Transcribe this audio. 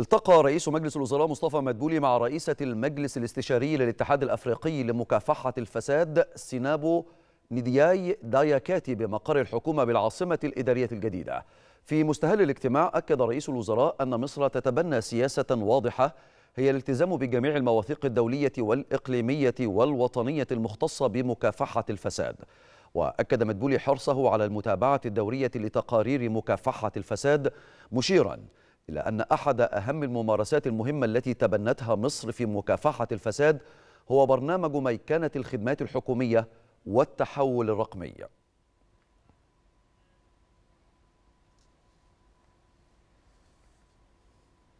التقى رئيس مجلس الوزراء مصطفى مدبولي مع رئيسة المجلس الاستشاري للاتحاد الأفريقي لمكافحة الفساد سينابو ندياي داياكاتي بمقر الحكومة بالعاصمة الإدارية الجديدة في مستهل الاجتماع أكد رئيس الوزراء أن مصر تتبنى سياسة واضحة هي الالتزام بجميع المواثيق الدولية والإقليمية والوطنية المختصة بمكافحة الفساد وأكد مدبولي حرصه على المتابعة الدورية لتقارير مكافحة الفساد مشيراً إلا أن أحد أهم الممارسات المهمة التي تبنتها مصر في مكافحة الفساد هو برنامج ميكنة الخدمات الحكومية والتحول الرقمي